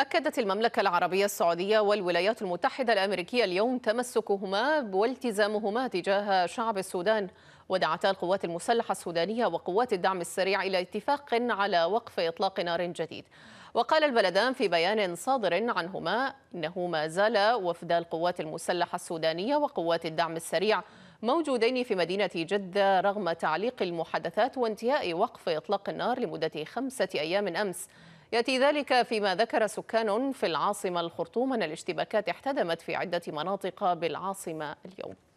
أكدت المملكة العربية السعودية والولايات المتحدة الأمريكية اليوم تمسكهما والتزامهما تجاه شعب السودان ودعتا القوات المسلحة السودانية وقوات الدعم السريع إلى اتفاق على وقف إطلاق نار جديد وقال البلدان في بيان صادر عنهما إنه ما زال وفدا القوات المسلحة السودانية وقوات الدعم السريع موجودين في مدينة جدة رغم تعليق المحادثات وانتهاء وقف إطلاق النار لمدة خمسة أيام أمس يأتي ذلك فيما ذكر سكان في العاصمة الخرطوم أن الاشتباكات احتدمت في عدة مناطق بالعاصمة اليوم